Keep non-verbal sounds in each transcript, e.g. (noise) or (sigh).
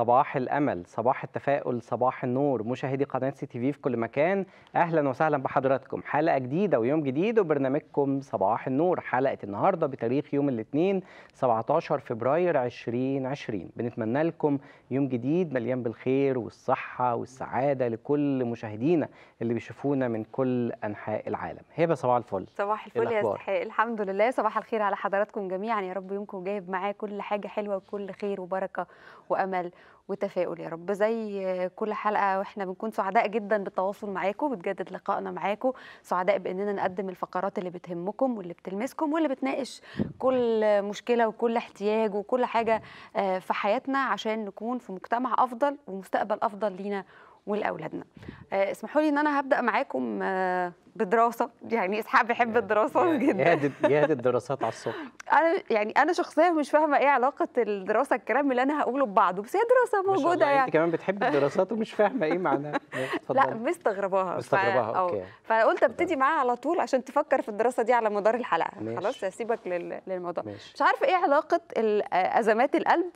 صباح الامل صباح التفاؤل صباح النور مشاهدي قناه سي تي في في كل مكان اهلا وسهلا بحضراتكم حلقه جديده ويوم جديد وبرنامجكم صباح النور حلقه النهارده بتاريخ يوم الاثنين 17 فبراير 2020 بنتمنى لكم يوم جديد مليان بالخير والصحه والسعاده لكل مشاهدينا اللي بيشوفونا من كل انحاء العالم هبه صباح الفل صباح الفل يا استحق إيه الحمد لله صباح الخير على حضراتكم جميعا يا رب يومكم جايب معاه كل حاجه حلوه وكل خير وبركه وامل وتفاؤل يا رب زي كل حلقه واحنا بنكون سعداء جدا بالتواصل معاكم بتجدد لقائنا معاكم سعداء باننا نقدم الفقرات اللي بتهمكم واللي بتلمسكم واللي بتناقش كل مشكله وكل احتياج وكل حاجه آه، في حياتنا عشان نكون في مجتمع افضل ومستقبل افضل لينا ولاولادنا آه، اسمحوا لي ان انا هبدا معاكم آه، بدراسه يعني اسحاق بيحب الدراسه جدا يا دي الدراسات على الصبح (laughs) انا يعني انا شخصيا مش فاهمه ايه علاقه الدراسه الكلام اللي انا هقوله ببعضه بس هي دراسه موجوده يعني انت كمان بتحبي الدراسات ومش فاهمه ايه معناها (laughs) لا مستغرباها مستغرباها ف... اوكي فانا قلت ابتدي معاها على طول عشان تفكر في الدراسه دي على مدار الحلقه ماشي. خلاص هسيبك لل... للموضوع ماشي. مش عارفه ايه علاقه آه، ازمات القلب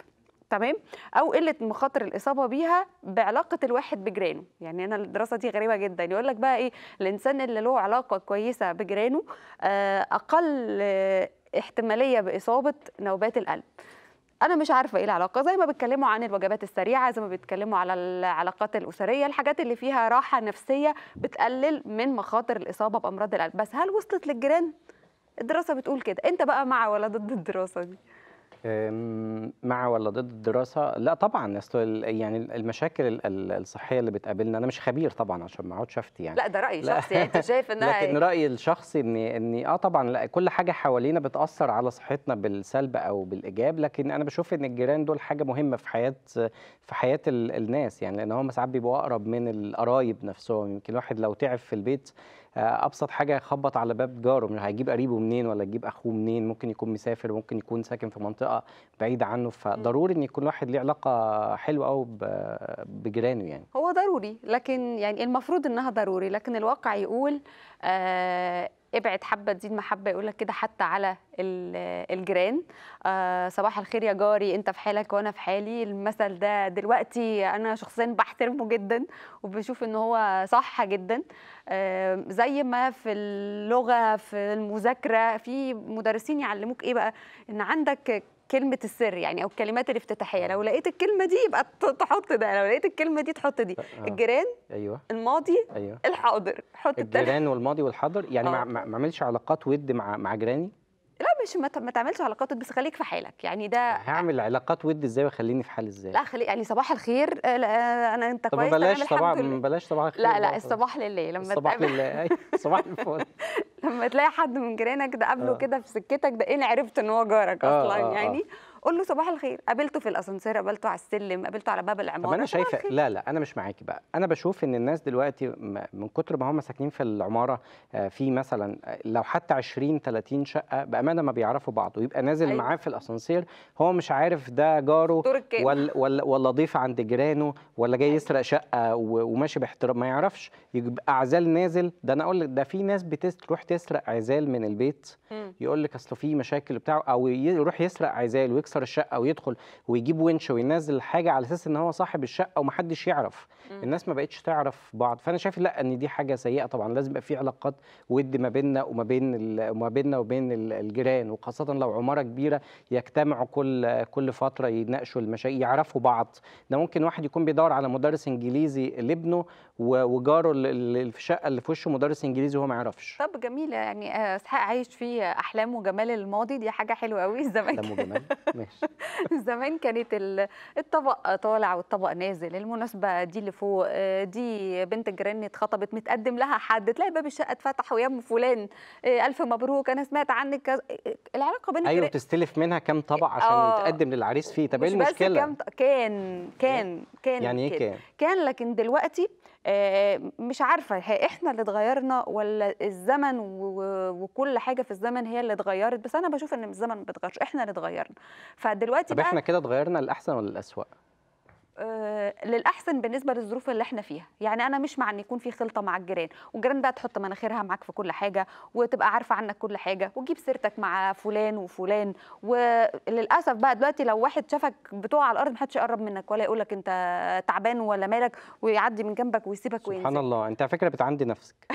تمام او قله مخاطر الاصابه بيها بعلاقه الواحد بجيرانه يعني انا الدراسه دي غريبه جدا يقول لك بقى ايه الانسان اللي له علاقه كويسه بجيرانه آه، اقل احتماليه باصابه نوبات القلب انا مش عارفه ايه العلاقه زي ما بيتكلموا عن الوجبات السريعه زي ما بيتكلموا على العلاقات الاسريه الحاجات اللي فيها راحه نفسيه بتقلل من مخاطر الاصابه بامراض القلب بس هل وصلت للجيران الدراسه بتقول كده انت بقى مع ولا ضد الدراسه دي مع ولا ضد الدراسه لا طبعا اصل يعني المشاكل الصحيه اللي بتقابلنا انا مش خبير طبعا عشان ما اقعدش افتي يعني لا ده رايي شخصي يعني انت شايف انها (laughs) لكن رايي الشخصي ان ان اه طبعا لا كل حاجه حوالينا بتاثر على صحتنا بالسلب او بالايجاب لكن انا بشوف ان الجيران دول حاجه مهمه في حياه في حياه الناس يعني لان هم ساعات بيبقوا اقرب من القرايب نفسهم يمكن الواحد لو تعب في البيت آه، ابسط حاجه يخبط على باب جاره من هيجيب قريبه منين ولا يجيب اخوه منين ممكن يكون مسافر ممكن يكون ساكن في منطقه بعيده عنه فضروري ان يكون واحد ليه علاقه حلوه قوي بجيرانه يعني هو ضروري لكن يعني المفروض انها ضروري لكن الواقع يقول آه ابعد حبه تزيد محبه يقول لك كده حتى على الجيران آه صباح الخير يا جاري انت في حالك وانا في حالي المثل ده دلوقتي انا شخصيا بحترمه جدا وبشوف ان هو صح جدا آه زي ما في اللغه في المذاكره في مدرسين يعلموك ايه بقى ان عندك كلمه السر يعني او الكلمات الافتتاحيه لو لقيت الكلمه دي يبقى تحط ده لو لقيت الكلمه دي تحط دي آه، آه. الجيران ايوه الماضي ايوه الحاضر حط الجيران والماضي والحاضر يعني آه. ما عملش علاقات ود مع مع جيراني مش ما تعملش علاقات بس خليك في حالك يعني ده هعمل علاقات ود ازاي واخليني في حال ازاي لا خلي يعني صباح الخير آه، لا آه، انا انت طب كويس بلاش طبعا بلاش صباح الخير لا لا الصباح لله لما الصباح لله أيوة، (laughs) صباح الفل لما تلاقي حد من جيرانك ده قابله آه. كده في سكتك ده ايه عرفت ان هو جارك اصلا يعني آه. قول له صباح الخير قابلته في الاسانسير قابلته على السلم قابلته على باب العماره طب انا شايفه لا لا انا مش معاكي بقى انا بشوف ان الناس دلوقتي من كتر ما هم ساكنين في العماره آه، في مثلا آه، لو حتى 20 30 شقه بامانه ما بيعرفوا بعض ويبقى نازل أيوة. معاه في الاسانسير هو مش عارف ده جاره ولا ولا ولا ضيف عند جيرانه ولا جاي أيوة. يسرق شقه وماشي باحترام ما يعرفش يبقى عزال نازل ده انا اقول لك ده في ناس بتروح تسرق عزال من البيت يقول لك اصل في مشاكل بتاعه او يروح يسرق عزال ويكسر يكسر الشقه ويدخل ويجيب ونش وينزل حاجه على اساس ان هو صاحب الشقه ومحدش يعرف م. الناس ما بقتش تعرف بعض فانا شايف لا ان دي حاجه سيئه طبعا لازم يبقى في علاقات ود ما بيننا وما بين وما بيننا وبين الجيران وخاصه لو عماره كبيره يجتمعوا كل كل فتره يناقشوا المشاكل يعرفوا بعض ده ممكن واحد يكون بيدور على مدرس انجليزي لابنه وجاره اللي في الشقه اللي في وشه مدرس انجليزي وهو ما يعرفش طب جميله يعني اسحاق عايش في احلام وجمال الماضي دي حاجه حلوه قوي (laughs) الزمالك احلام وجمال بلاش (laughs) زمان كانت الطبق طالع والطبق نازل المناسبه دي اللي فوق آه، دي بنت جيراني اتخطبت متقدم لها حد تلاقي باب الشقه اتفتح ويا ام فلان آه، الف مبروك انا سمعت عنك كز... آه، العلاقه بين ايوه تستلف منها كام طبق عشان آه. للعريس فيه طب ايه المشكله بس كان كان كان يعني ايه كان كان لكن دلوقتي آه، مش عارفه احنا اللي اتغيرنا ولا الزمن وكل حاجه في الزمن هي اللي اتغيرت بس انا بشوف ان الزمن ما بيتغيرش احنا اللي اتغيرنا فدلوقتي طب بقى احنا كده اتغيرنا للاحسن ولا للاسوء آه، للاحسن بالنسبه للظروف اللي احنا فيها يعني انا مش مع ان يكون في خلطه مع الجيران والجيران بقى تحط مناخيرها معاك في كل حاجه وتبقى عارفه عنك كل حاجه وتجيب سيرتك مع فلان وفلان وللاسف بقى دلوقتي لو واحد شافك بتقع على الارض محدش يقرب منك ولا يقول لك انت تعبان ولا مالك ويعدي من جنبك ويسيبك سبحان الله انت على فكره بتعندي نفسك (laughs)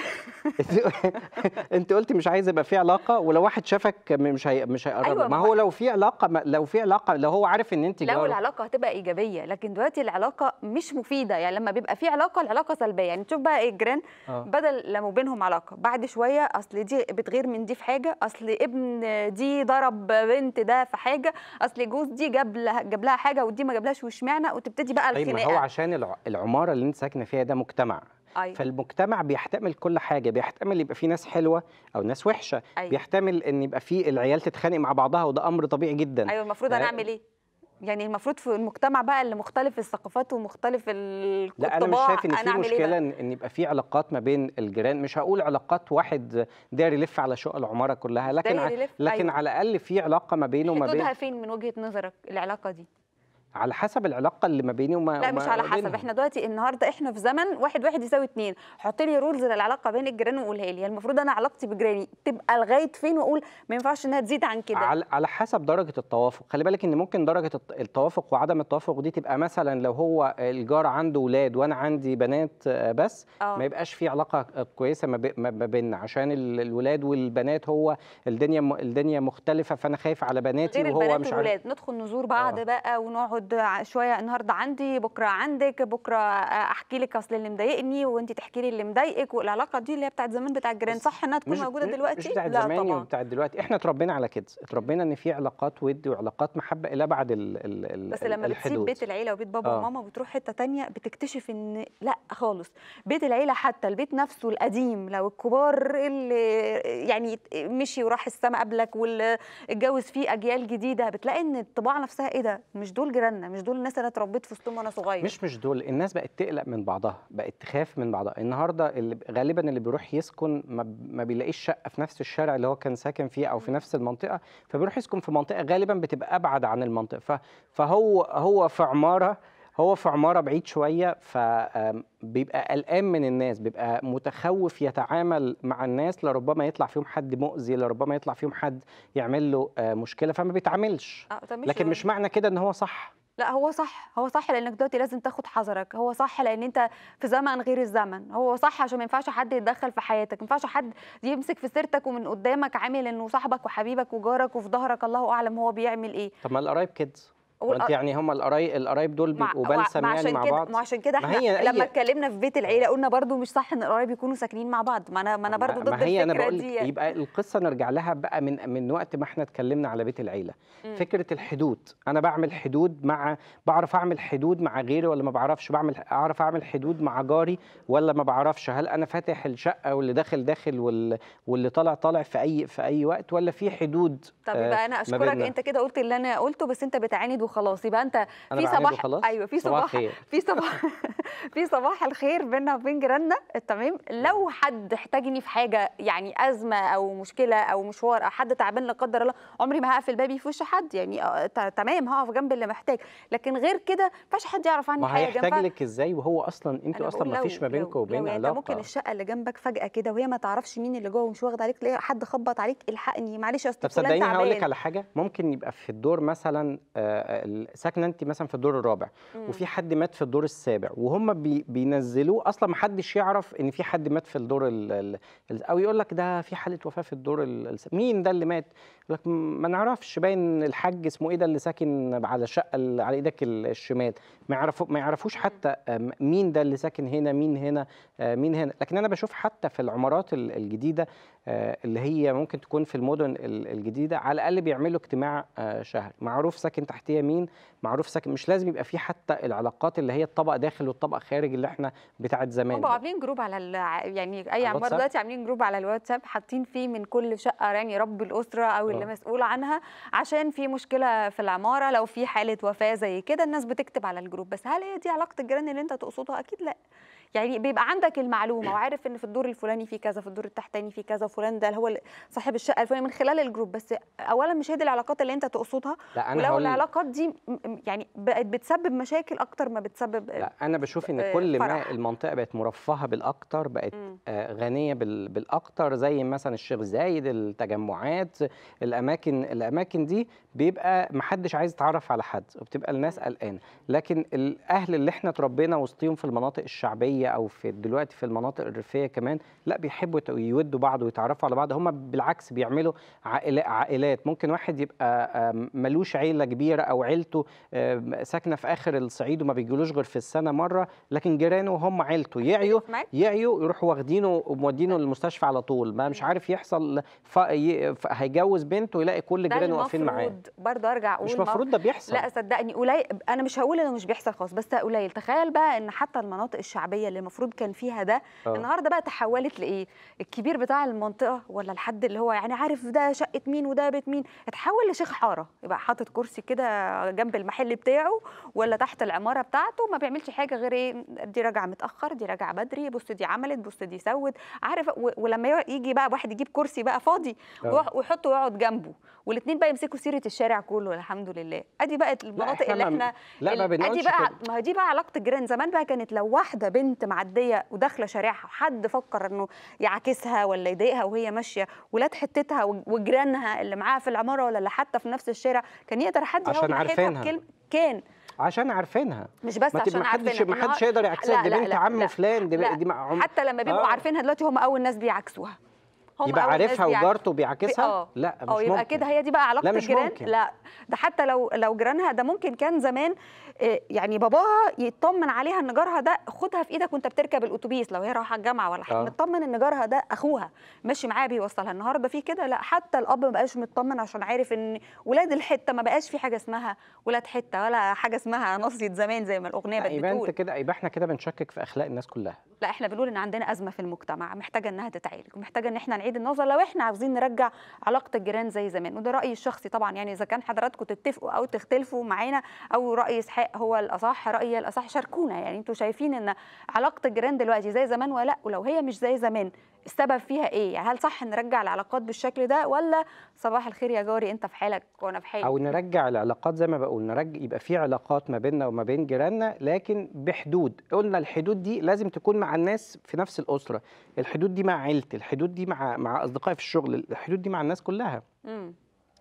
(laughs) انت قلتي مش عايز يبقى في علاقه ولو واحد شافك مش هي... مش هيقرب أيوة ما هو لو في علاقه لو في علاقه لو هو عارف ان انت لو العلاقه هتبقى ايجابيه لكن دلوقتي دلوقتي العلاقه مش مفيده يعني لما بيبقى في علاقه العلاقه سلبيه يعني تشوف بقى ايه جيران آه. بدل لما بينهم علاقه بعد شويه اصل دي بتغير من دي في حاجه اصل ابن دي ضرب بنت ده في حاجه اصل جوز دي جاب لها جاب لها حاجه ودي ما جابلهاش واشمعنى وتبتدي بقى أيوة، الخناقه طيب ما هو عشان العماره اللي انت ساكنه فيها ده مجتمع أيوة. فالمجتمع بيحتمل كل حاجه بيحتمل يبقى في ناس حلوه او ناس وحشه أيوة. بيحتمل ان يبقى في العيال تتخانق مع بعضها وده امر طبيعي جدا ايوه المفروض يعني أنا أعمل ايه يعني المفروض في المجتمع بقى اللي مختلف الثقافات ومختلف الطباع لا انا مش شايف ان في إيه مشكله إيه ان يبقى في علاقات ما بين الجيران مش هقول علاقات واحد داري يلف على شقق العماره كلها لكن لكن أيوة. على الاقل في علاقه ما بينه وما بين حدودها فين من وجهه نظرك العلاقه دي على حسب العلاقه اللي ما بيني وما لا مش على حسب احنا دلوقتي النهارده احنا في زمن واحد واحد يساوي اثنين حط لي رولز للعلاقه بين الجيران وقولها لي يعني المفروض انا علاقتي بجيراني تبقى لغايه فين واقول ما ينفعش انها تزيد عن كده على حسب درجه التوافق خلي بالك ان ممكن درجه التوافق وعدم التوافق دي تبقى مثلا لو هو الجار عنده ولاد وانا عندي بنات بس أوه. ما يبقاش في علاقه كويسه ما بيننا عشان الولاد والبنات هو الدنيا الدنيا مختلفه فانا خايف على بناتي وهو البنات مش عارف ندخل نزور بعض أوه. بقى ونقعد اقعد شويه النهارده عندي بكره عندك بكره آه، احكي لك اصل اللي مضايقني وانت تحكي لي اللي مضايقك والعلاقه دي اللي هي بتاعت زمان بتاعت الجيران صح انها تكون موجوده دلوقتي مش بتاعت زمان وبتاعت دلوقتي احنا اتربينا على كده اتربينا ان في علاقات ود وعلاقات محبه الى بعد ال ال بس لما الحدود. بتسيب بيت العيله وبيت بابا آه. وماما وبتروح حته ثانيه بتكتشف ان لا خالص بيت العيله حتى البيت نفسه القديم لو الكبار اللي يعني مشي وراح السما قبلك واللي اتجوز فيه اجيال جديده بتلاقي ان الطباع نفسها ايه ده مش دول جيران جيراننا مش دول الناس اللي اتربيت في وسطهم وانا صغير مش مش دول الناس بقت تقلق من بعضها بقت تخاف من بعضها النهارده اللي غالبا اللي بيروح يسكن ما بيلاقيش شقه في نفس الشارع اللي هو كان ساكن فيه او في نفس المنطقه فبيروح يسكن في منطقه غالبا بتبقى ابعد عن المنطقه فهو هو في عماره هو في عماره بعيد شويه فبيبقى قلقان من الناس بيبقى متخوف يتعامل مع الناس لربما يطلع فيهم حد مؤذي لربما يطلع فيهم حد يعمل له آه، مشكله فما بيتعاملش آه، لكن مش يعني معنى كده ان هو صح لا هو صح هو صح لانك دلوقتي لازم تاخد حذرك هو صح لان انت في زمن غير الزمن هو صح عشان ما ينفعش حد يتدخل في حياتك ما ينفعش حد يمسك في سيرتك ومن قدامك عامل انه صاحبك وحبيبك وجارك وفي ظهرك الله اعلم هو بيعمل ايه طب ما القرايب كده وانت آه. يعني هم القرايب القرايب دول بيبقوا بلسم يعني مع بعض ما عشان كده احنا لما اتكلمنا في بيت العيله قلنا برضو مش صح ان القرايب يكونوا ساكنين مع بعض ما انا ما انا برضو ضد الفكره أنا بقول دي يبقى القصه نرجع لها بقى من من وقت ما احنا اتكلمنا على بيت العيله م. فكره الحدود انا بعمل حدود مع بعرف اعمل حدود مع غيري ولا ما بعرفش بعمل اعرف اعمل حدود مع جاري ولا ما بعرفش هل انا فاتح الشقه واللي داخل داخل واللي طالع طالع في اي في اي وقت ولا في حدود طب آه، يبقى انا اشكرك انت كده قلت اللي انا قلته بس انت بتعاند وخلاص يبقى انت في صباح ايوه في صباح في صباح (laughs) في صباح الخير بينا وبين جيراننا تمام لو حد احتاجني في حاجه يعني ازمه او مشكله او مشوار او حد تعبان لا قدر الله عمري ما هقفل بابي في وش حد يعني آه، تمام هقف جنب اللي محتاج لكن غير كده ما فيش حد يعرف عني حاجه هيحتاج لك ازاي وهو اصلا انت اصلا ما فيش ما بينك وبين يعني علاقه انت ممكن الشقه اللي جنبك فجاه كده وهي ما تعرفش مين اللي جوه ومش واخد عليك تلاقي حد خبط عليك الحقني معلش يا استاذ طب صدقيني هقول لك على حاجه ممكن يبقى في الدور مثلا آه، آه، ساكنه انت مثلا في الدور الرابع مم. وفي حد مات في الدور السابع وهم بي بينزلوه اصلا ما حدش يعرف ان في حد مات في الدور الـ الـ او يقول لك ده في حاله وفاه في الدور مين ده اللي مات يقول لك ما نعرفش باين الحاج اسمه ايه ده اللي ساكن على الشقه على ايدك الشمال ما يعرفو ما يعرفوش حتى آه، مين ده اللي ساكن هنا مين هنا آه، مين هنا لكن انا بشوف حتى في العمارات الجديده آه، اللي هي ممكن تكون في المدن الجديده على الاقل بيعملوا اجتماع آه، شهري معروف ساكن تحتيه مين معروف ساكن مش لازم يبقى في حتى العلاقات اللي هي الطبق داخل والطبق خارج اللي احنا بتاعه زمان بقوا عاملين جروب على يعني اي عمار دلوقتي عاملين جروب على الواتساب حاطين فيه من كل شقه يعني رب الاسره او اللي آه. مسؤول عنها عشان في مشكله في العماره لو في حاله وفاه زي كده الناس بتكتب على الجروب بس هل هي دي علاقه الجيران اللي انت تقصدها اكيد لا يعني بيبقى عندك المعلومه وعارف ان في الدور الفلاني في كذا في الدور التحتاني في كذا فلان ده هو صاحب الشقه الفلاني من خلال الجروب بس اولا مش هي دي العلاقات اللي انت تقصدها لا أنا ولو العلاقات دي يعني بقت بتسبب مشاكل اكتر ما بتسبب لا انا بشوف ان آه، كل ما المنطقه بقت مرفهه بالاكتر بقت آه، غنيه بالاكتر زي مثلا الشيخ زايد التجمعات الاماكن الاماكن دي بيبقى محدش عايز يتعرف على حد وبتبقى الناس قلقانه لكن الاهل اللي احنا اتربينا وسطيهم في المناطق الشعبيه الريفيه او في دلوقتي في المناطق الريفيه كمان لا بيحبوا يودوا بعض ويتعرفوا على بعض هم بالعكس بيعملوا عائلات ممكن واحد يبقى ملوش عيله كبيره او عيلته ساكنه في اخر الصعيد وما بيجيلوش غير في السنه مره لكن جيرانه هم عيلته يعيوا يعيوا يروحوا واخدينه ومودينه المستشفى على طول ما مش عارف يحصل ف... هيجوز بنته ويلاقي كل جيرانه واقفين معاه برضه ارجع اقول مش المفروض ده بيحصل لا صدقني قليل انا مش هقول انه مش بيحصل خالص بس قليل تخيل بقى ان حتى المناطق الشعبيه اللي المفروض كان فيها ده أوه. النهارده بقى تحولت لايه الكبير بتاع المنطقه ولا الحد اللي هو يعني عارف ده شقه مين وده بيت مين اتحول لشيخ حاره يبقى حاطط كرسي كده جنب المحل بتاعه ولا تحت العماره بتاعته ما بيعملش حاجه غير ايه دي راجعه متاخر دي راجعه بدري بص دي عملت بص دي سوت عارف ولما يجي بقى واحد يجيب كرسي بقى فاضي آه. ويحطه ويقعد جنبه والاثنين بقى يمسكوا سيره الشارع كله الحمد لله ادي بقى المناطق اللي احنا لا ما بنقولش ادي بقى ما دي بقى علاقه الجيران زمان بقى كانت لو واحده بنت بنت معديه وداخله شارعها حد فكر انه يعاكسها ولا يضايقها وهي ماشيه ولاد حتتها وجيرانها اللي معاها في العماره ولا اللي حتى في نفس الشارع كان يقدر حد عشان عارفينها كان عشان عارفينها مش بس عشان عارفينها ما حدش يقدر يعكسها دي بنت عم فلان دي, دي حتى لما بيبقوا آه. عارفينها دلوقتي هم اول ناس بيعكسوها هم يبقى عارفها يعني. وجارته بيعاكسها اه لا مش أو يبقى كده هي دي بقى علاقه لا مش الجيران ممكن. لا ده حتى لو لو جيرانها ده ممكن كان زمان آه، يعني باباها يطمن عليها ان جارها ده خدها في ايدك وانت بتركب الاتوبيس لو هي رايحه الجامعه ولا حاجه نطمن آه. ان جارها ده اخوها ماشي معاه بيوصلها النهارده في كده لا حتى الاب ما بقاش مطمن عشان عارف ان ولاد الحته ما بقاش في حاجه اسمها ولاد حته ولا حاجه اسمها (laughs) نصيه زمان زي ما الاغنيه بتقول يبقى انت كده يبقى احنا كده بنشكك في اخلاق الناس كلها لا احنا بنقول ان عندنا ازمه في المجتمع محتاجه انها تتعالج ومحتاجه ان احنا نعيش بعيد النظر لو احنا عاوزين نرجع علاقه الجيران زي زمان وده رايي الشخصي طبعا يعني اذا كان حضراتكم تتفقوا او تختلفوا معانا او راي اسحاق هو الاصح رايي الاصح شاركونا يعني انتوا شايفين ان علاقه الجيران دلوقتي زي زمان ولا ولو هي مش زي زمان السبب فيها ايه يعني هل صح نرجع العلاقات بالشكل ده ولا صباح الخير يا جاري انت في حالك وانا في حالي او نرجع العلاقات زي ما بقول نرجع يبقى في علاقات ما بيننا وما بين جيراننا لكن بحدود قلنا الحدود دي لازم تكون مع الناس في نفس الاسره الحدود دي مع عيلتي الحدود دي مع مع اصدقائي في الشغل الحدود دي مع الناس كلها امم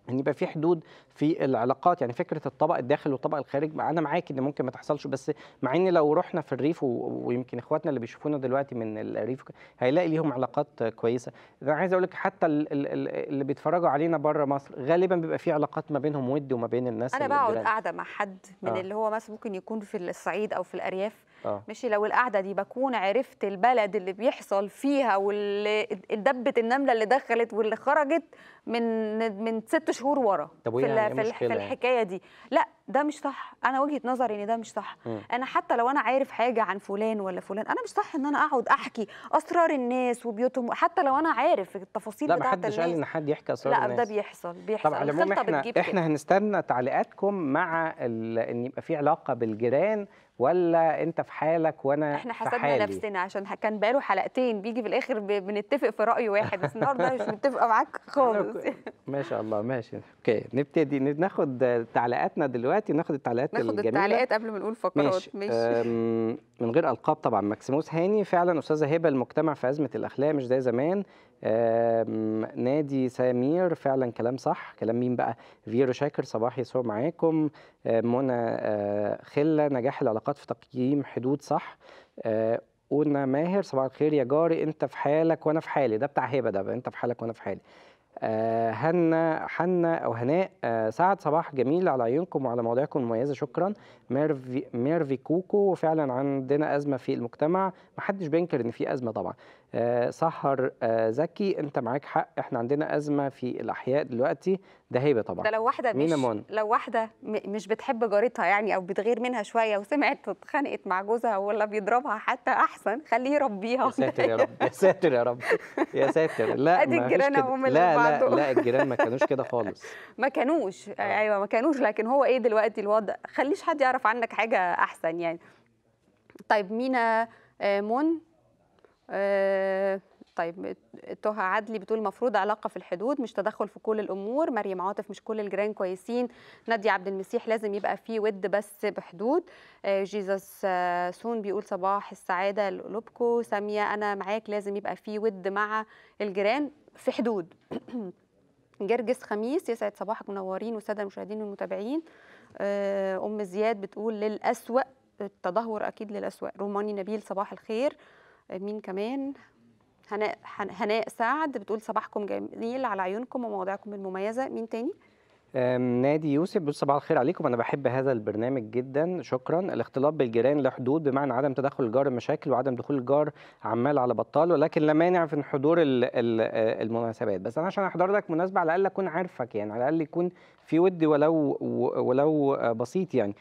ان يبقى في حدود في العلاقات يعني فكره الطبق الداخل والطبق الخارج انا معاك ان ممكن ما تحصلش بس مع ان لو رحنا في الريف ويمكن اخواتنا اللي بيشوفونا دلوقتي من الريف هيلاقي ليهم علاقات كويسه انا عايز اقول لك حتى اللي بيتفرجوا علينا بره مصر غالبا بيبقى في علاقات ما بينهم ود وما بين الناس انا بقعد قاعده مع حد من آه. اللي هو مثلا ممكن يكون في الصعيد او في الارياف آه. ماشي لو القعده دي بكون عرفت البلد اللي بيحصل فيها واللي دبه النمله اللي دخلت واللي خرجت من من ست شهور ورا طب في, يعني إيه في, في الحكايه دي لا ده مش صح انا وجهه نظري ان ده مش صح م. انا حتى لو انا عارف حاجه عن فلان ولا فلان انا مش صح ان انا اقعد احكي اسرار الناس وبيوتهم حتى لو انا عارف التفاصيل بتاعه الناس لا محدش قال ان حد يحكي اسرار لا الناس لا ده بيحصل بيحصل طب احنا احنا هنستنى تعليقاتكم مع ان يبقى في علاقه بالجيران ولا انت في حالك وانا احنا حسبنا نفسنا عشان كان بقاله حلقتين بيجي في الاخر بنتفق في راي واحد بس النهارده مش متفقه معاك (laughs) خالص يعني. ما شاء الله ماشي اوكي نبتدي ناخد تعليقاتنا دلوقتي ناخد التعليقات ناخد الجميله ناخد التعليقات قبل ما نقول فقرات ماشي, ماشي. من غير القاب طبعا ماكسيموس هاني فعلا استاذه هبه المجتمع في ازمه الاخلاق مش زي زمان نادي سمير فعلا كلام صح كلام مين بقى فيرو شاكر صباح يسوع معاكم منى أه، خله نجاح العلاقات في تقييم حدود صح قلنا أه، ماهر صباح الخير يا جاري انت في حالك وانا في حالي ده بتاع هبه ده انت في حالك وانا في حالي آه، هنا حنا او هناء آه، سعد صباح جميل على عيونكم وعلى مواضيعكم المميزه شكرا ميرفي ميرفي كوكو فعلا عندنا ازمه في المجتمع محدش بينكر ان في ازمه طبعا آه، سحر آه، زكي انت معاك حق احنا عندنا ازمه في الاحياء دلوقتي ده هيبه طبعا ده لو واحده مش مون. لو واحده مش بتحب جارتها يعني او بتغير منها شويه وسمعت اتخانقت مع جوزها ولا بيضربها حتى احسن خليه يربيها يا ساتر يا رب يا ساتر يا رب يا ساتر لا ادي الجيران لا لا لا الجيران ما كانوش كده خالص (laughs) ما كانوش آه. ايوه ما كانوش لكن هو ايه دلوقتي الوضع خليش حد يعرف عنك حاجه احسن يعني طيب مينا مون آه، طيب طه عدلي بتقول المفروض علاقه في الحدود مش تدخل في كل الامور مريم عاطف مش كل الجيران كويسين ناديه عبد المسيح لازم يبقى في ود بس بحدود آه، جيزس آه، سون بيقول صباح السعاده لقلوبكم ساميه انا معاك لازم يبقى في ود مع الجيران في حدود (clears throat) جرجس خميس يسعد صباحك منورين والساده المشاهدين والمتابعين ام زياد بتقول للاسوأ التدهور اكيد للاسوأ روماني نبيل صباح الخير مين كمان هناء هناء سعد بتقول صباحكم جميل على عيونكم ومواضيعكم المميزه مين تاني نادي يوسف بص صباح الخير عليكم انا بحب هذا البرنامج جدا شكرا الاختلاط بالجيران له حدود بمعنى عدم تدخل الجار مشاكل وعدم دخول الجار عمال على بطال ولكن لا مانع في حضور آه، المناسبات بس انا عشان احضر لك مناسبه على الاقل اكون عارفك يعني على الاقل يكون في ود ولو ولو بسيط يعني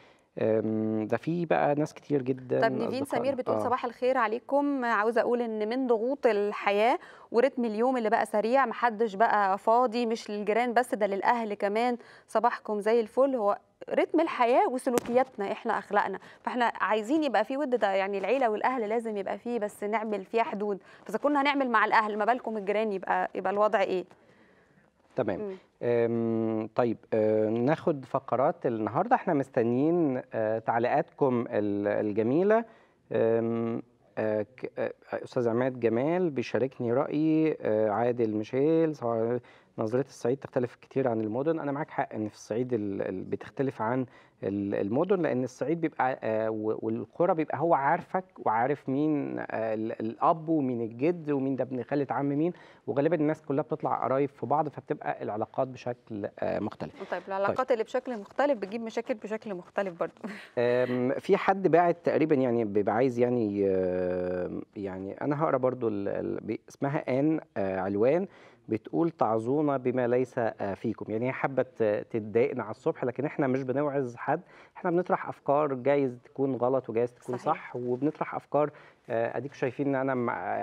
ده في بقى ناس كتير جدا طب نيفين سمير بتقول آه. صباح الخير عليكم عاوزه اقول ان من ضغوط الحياه ورتم اليوم اللي بقى سريع محدش بقى فاضي مش للجيران بس ده للاهل كمان صباحكم زي الفل هو رتم الحياه وسلوكياتنا احنا اخلاقنا فاحنا عايزين يبقى في ود ده يعني العيله والاهل لازم يبقى فيه بس نعمل فيها حدود فاذا كنا هنعمل مع الاهل ما بالكم الجيران يبقى يبقى الوضع ايه تمام طيب آه، ناخد فقرات النهارده احنا مستنيين آه، تعليقاتكم الجميله آه، استاذ عماد جمال بيشاركني رايي عادل ميشيل نظريه الصعيد تختلف كتير عن المدن انا معاك حق ان في الصعيد بتختلف عن المدن لان الصعيد بيبقى آه، والقرى بيبقى هو عارفك وعارف مين آه، الاب ومين الجد ومين ده ابن خاله عم مين وغالبا الناس كلها بتطلع قرايب في بعض فبتبقى العلاقات بشكل آه، مختلف طيب العلاقات طيب. اللي بشكل مختلف بتجيب مشاكل بشكل مختلف برضه (laughs) في حد باعت تقريبا يعني بيبقى عايز يعني يعني انا هقرا برضو اسمها ان علوان بتقول تعظونا بما ليس آه, فيكم يعني هي حابه تضايقنا على الصبح لكن احنا مش بنوعظ حد احنا بنطرح افكار جايز تكون غلط وجايز تكون صحيح. صح وبنطرح افكار آه، اديكم شايفين ان انا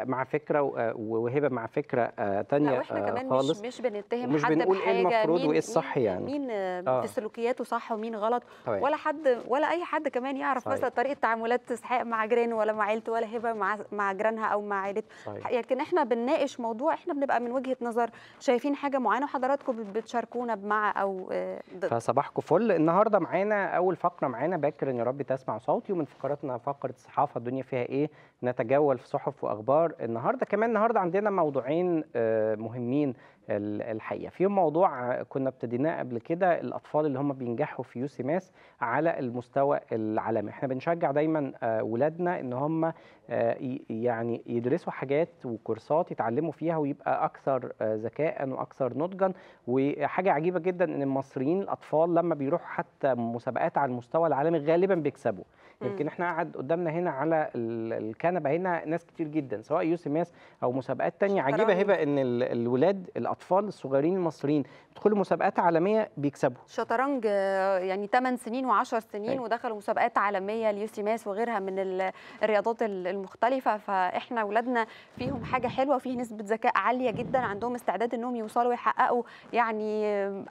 مع فكره وهبه مع فكره ثانيه آه، خالص واحنا آه، كمان خالص مش بنتهم مش حد بنقول إيه بحاجه ايه المفروض وايه الصح يعني مين آه. سلوكياته صح ومين غلط طيب. ولا حد ولا اي حد كمان يعرف مثلا طريقه تعاملات اسحاق مع جيرانه ولا مع عيلته ولا هبه مع مع جيرانها او مع عيلته يعني لكن احنا بنناقش موضوع احنا بنبقى من وجهه نظر شايفين حاجه معينه وحضراتكم بتشاركونا بمع او ضد فصباحكم فل النهارده معانا اول فقره معانا باكر ان يا رب تسمع صوتي ومن فقراتنا فقره الصحافه الدنيا فيها ايه نتجول في صحف واخبار النهارده كمان النهارده عندنا موضوعين آه، مهمين الحقيقه في موضوع كنا ابتديناه قبل كده الاطفال اللي هم بينجحوا في يو سي ماس على المستوى العالمي احنا بنشجع دايما آه، ولادنا ان هم آه، يعني يدرسوا حاجات وكورسات يتعلموا فيها ويبقى اكثر آه، ذكاء واكثر نضجا وحاجه عجيبه جدا ان المصريين الاطفال لما بيروحوا حتى مسابقات على المستوى العالمي غالبا بيكسبوا يمكن احنا قاعد قدامنا هنا على الكنبه هنا ناس كتير جدا سواء يوسف ماس او مسابقات تانية عجيبه هبه ان الولاد الاطفال الصغيرين المصريين بيدخلوا مسابقات عالميه بيكسبوا شطرنج آه، يعني 8 سنين و10 سنين أيوة. ودخلوا مسابقات عالميه ليوسي ماس وغيرها من الرياضات المختلفه فاحنا ولادنا فيهم حاجه حلوه وفيه نسبه ذكاء عاليه جدا عندهم استعداد انهم يوصلوا يحققوا يعني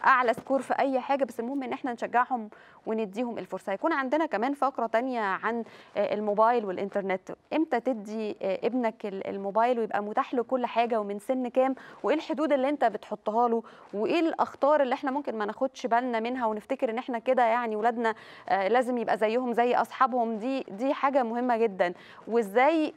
اعلى سكور في اي حاجه بس المهم ان احنا نشجعهم ونديهم الفرصه هيكون عندنا كمان فقره تانية عن آه، الموبايل والإنترنت إمتى تدي آه، ابنك الموبايل ويبقى متاح له كل حاجة ومن سن كام وإيه الحدود اللي أنت بتحطها له وإيه الأخطار اللي إحنا ممكن ما ناخدش بالنا منها ونفتكر إن إحنا كده يعني ولادنا آه، لازم يبقى زيهم زي أصحابهم دي دي حاجة مهمة جدا وإزاي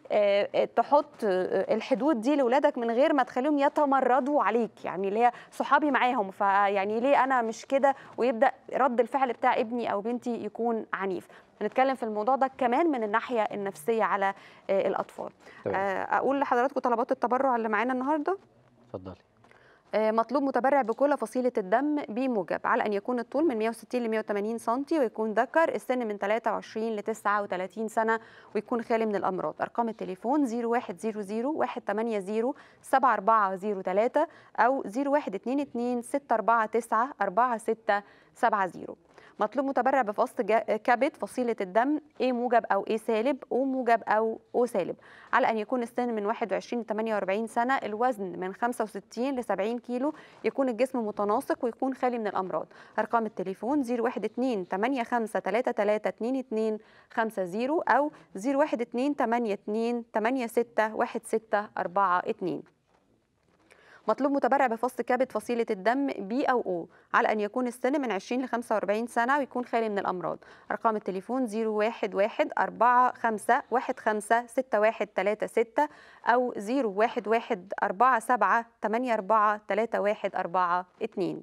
تحط الحدود دي لاولادك من غير ما تخليهم يتمردوا عليك يعني اللي هي صحابي معاهم فيعني ليه أنا مش كده ويبدأ رد الفعل بتاع ابني أو بنتي يكون عنيف هنتكلم في الموضوع ده كمان من الناحيه النفسيه على آه، الاطفال طبعا. آه، اقول لحضراتكم طلبات التبرع اللي معانا النهارده اتفضلي آه، مطلوب متبرع بكل فصيلة الدم بموجب على أن يكون الطول من 160 ل 180 سم ويكون ذكر السن من 23 ل 39 سنة ويكون خالي من الأمراض أرقام التليفون 0100 180 7403 أو 0122 649 46 سبعة زيرو مطلوب متبرع بفصل كبد فصيلة الدم A موجب أو A سالب O موجب أو O سالب على أن يكون السن من 21 ل 48 سنة الوزن من 65 ل 70 كيلو يكون الجسم متناسق ويكون خالي من الأمراض أرقام التليفون 012 85 33 2250 أو 012 82 86 1642 مطلوب متبرع بفص كبد فصيلة الدم بي أو أو على أن يكون السن من 20 ل 45 سنة ويكون خالي من الأمراض أرقام التليفون 011 4 5 1 5 6 1 3 6 أو 011 4 7 8 4 3 1 4 2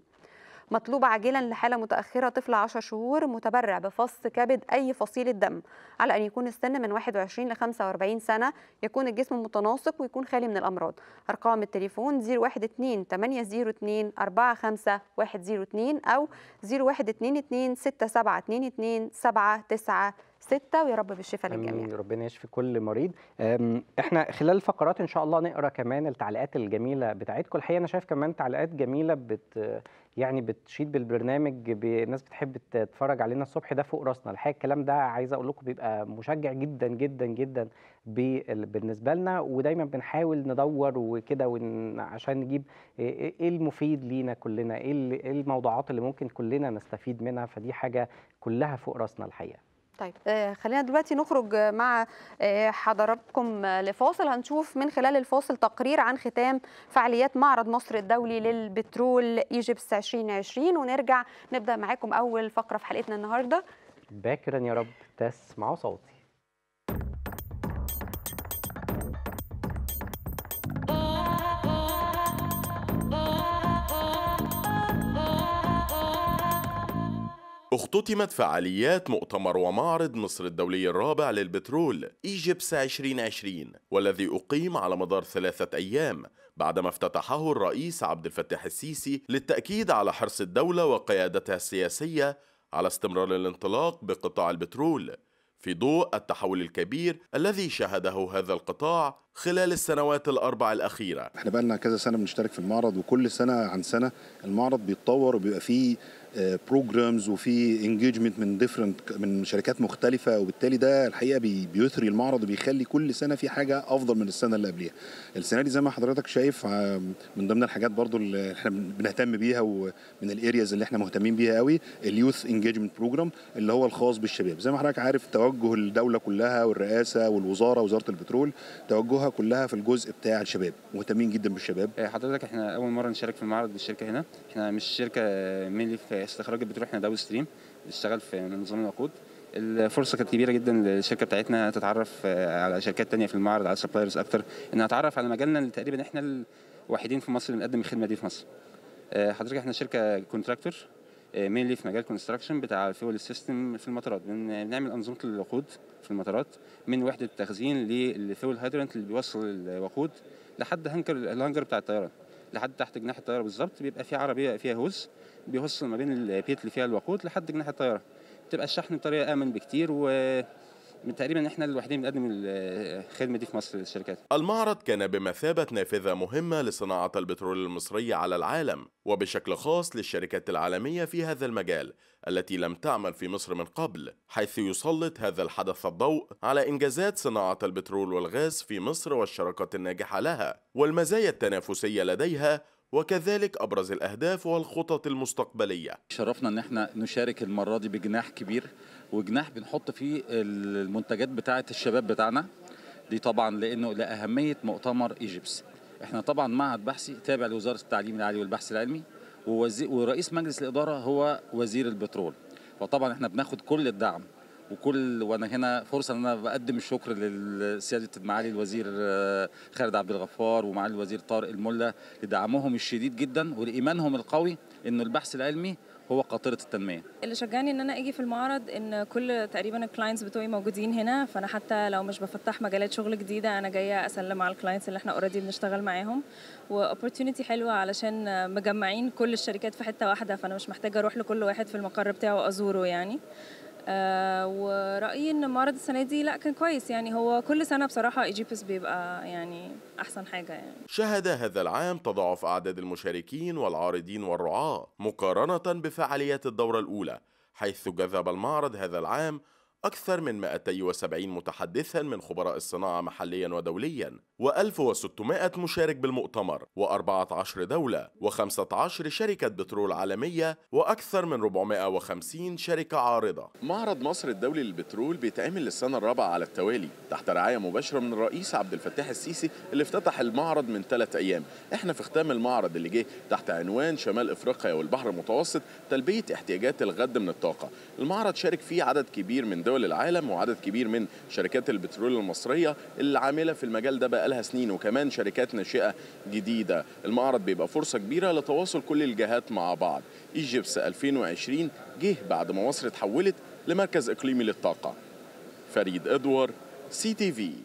مطلوب عاجلا لحالة متأخرة طفل 10 شهور متبرع بفص كبد أي فصيلة دم على أن يكون السن من 21 ل 45 سنة يكون الجسم متناسق ويكون خالي من الأمراض أرقام التليفون 012 802 45102 أو 012 2 6 7 7 9 ستة ويا رب بالشفاء للجميع ربنا يشفي كل مريض احنا خلال الفقرات ان شاء الله نقرا كمان التعليقات الجميله بتاعتكم الحقيقه انا شايف كمان تعليقات جميله بت يعني بتشيد بالبرنامج الناس بتحب تتفرج علينا الصبح ده فوق راسنا الحقيقه الكلام ده عايز اقول لكم بيبقى مشجع جدا جدا جدا بالنسبه لنا ودايما بنحاول ندور وكده عشان نجيب إيه،, إيه،, ايه المفيد لينا كلنا إيه, ايه الموضوعات اللي ممكن كلنا نستفيد منها فدي حاجه كلها فوق راسنا الحقيقه طيب آه، خلينا دلوقتي نخرج مع آه، حضراتكم لفاصل هنشوف من خلال الفاصل تقرير عن ختام فعاليات معرض مصر الدولي للبترول ايجيبس 2020 ونرجع نبدا معاكم اول فقره في حلقتنا النهارده باكرا يا رب تسمعوا صوتي اختتمت فعاليات مؤتمر ومعرض مصر الدولي الرابع للبترول ايجيبس 2020 والذي أقيم على مدار ثلاثة أيام بعدما افتتحه الرئيس عبد الفتاح السيسي للتأكيد على حرص الدولة وقيادتها السياسية على استمرار الانطلاق بقطاع البترول في ضوء التحول الكبير الذي شهده هذا القطاع خلال السنوات الأربع الأخيرة احنا بقى لنا كذا سنة بنشترك في المعرض وكل سنة عن سنة المعرض بيتطور وبيبقى فيه بروجرامز آه، وفي انجيجمنت من ديفرنت من شركات مختلفه وبالتالي ده الحقيقه بيثري المعرض وبيخلي كل سنه في حاجه افضل من السنه اللي قبليها. السنه دي زي ما حضرتك شايف آه، من ضمن الحاجات برضو اللي احنا بنهتم بيها ومن الارياز اللي احنا مهتمين بيها قوي اليوث انجيجمنت بروجرام اللي هو الخاص بالشباب. زي ما حضرتك عارف توجه الدوله كلها والرئاسه والوزاره وزاره البترول توجهها بيعملوها كلها في الجزء بتاع الشباب مهتمين جدا بالشباب إيه، حضرتك احنا اول مره نشارك في المعرض للشركه هنا احنا مش شركه مينلي في استخراج البترول احنا داون ستريم بنشتغل في نظام الوقود الفرصه كانت كبيره جدا للشركه بتاعتنا تتعرف آه، على شركات تانية في المعرض على سبلايرز اكتر انها تتعرف على مجالنا اللي تقريبا احنا الوحيدين في مصر اللي بنقدم الخدمه دي في مصر آه، حضرتك احنا شركه كونتراكتور مينلي آه، في مجال كونستراكشن بتاع الفيول سيستم في المطارات بنعمل انظمه الوقود في المطارات من وحده التخزين للفيول هيدرنت اللي بيوصل الوقود لحد هنكر الهانجر بتاع الطياره لحد تحت جناح الطياره بالظبط بيبقى في عربيه فيها هوز بيوصل ما بين البيت اللي فيها الوقود لحد جناح الطياره تبقى الشحن بطريقه امن بكتير و من تقريبا احنا الوحيدين بنقدم الخدمه دي في مصر للشركات. المعرض كان بمثابه نافذه مهمه لصناعه البترول المصري على العالم وبشكل خاص للشركات العالميه في هذا المجال التي لم تعمل في مصر من قبل حيث يسلط هذا الحدث الضوء على انجازات صناعه البترول والغاز في مصر والشراكات الناجحه لها والمزايا التنافسيه لديها وكذلك ابرز الاهداف والخطط المستقبليه. شرفنا ان احنا نشارك المره دي بجناح كبير وجناح بنحط فيه المنتجات بتاعه الشباب بتاعنا دي طبعا لانه لاهميه مؤتمر ايجيبس احنا طبعا معهد بحثي تابع لوزاره التعليم العالي والبحث العلمي ورئيس مجلس الاداره هو وزير البترول فطبعا احنا بناخد كل الدعم وكل وانا هنا فرصه ان انا بقدم الشكر لسياده معالي الوزير آه، خالد عبد الغفار ومعالي الوزير طارق الملا لدعمهم الشديد جدا ولايمانهم القوي ان البحث العلمي هو قاطره التنميه اللي شجعني ان انا اجي في المعرض ان كل تقريبا الكلاينتس بتوعي موجودين هنا فانا حتى لو مش بفتح مجالات شغل جديده انا جايه اسلم على الكلاينتس اللي احنا اوريدي بنشتغل معاهم واوبورتيونيتي حلوه علشان مجمعين كل الشركات في حته واحده فانا مش محتاجه اروح لكل واحد في المقر بتاعه ازوره يعني آه ورأيي إن معرض السنة دي لا كان كويس يعني هو كل سنة بصراحة إيجيبس بيبقى يعني أحسن حاجة يعني شهد هذا العام تضاعف أعداد المشاركين والعارضين والرعاة مقارنة بفعاليات الدورة الأولى حيث جذب المعرض هذا العام أكثر من 270 متحدثا من خبراء الصناعة محليا ودوليا و1600 مشارك بالمؤتمر و14 دولة و15 شركة بترول عالمية وأكثر من 450 شركة عارضة معرض مصر الدولي للبترول بيتعمل للسنة الرابعة على التوالي تحت رعاية مباشرة من الرئيس عبد الفتاح السيسي اللي افتتح المعرض من ثلاث أيام احنا في ختام المعرض اللي جه تحت عنوان شمال إفريقيا والبحر المتوسط تلبية احتياجات الغد من الطاقة المعرض شارك فيه عدد كبير من دول دول العالم وعدد كبير من شركات البترول المصريه اللي عامله في المجال ده بقى لها سنين وكمان شركات ناشئه جديده المعرض بيبقى فرصه كبيره لتواصل كل الجهات مع بعض ايجيبس 2020 جه بعد ما مصر اتحولت لمركز اقليمي للطاقه فريد ادوار سي تي في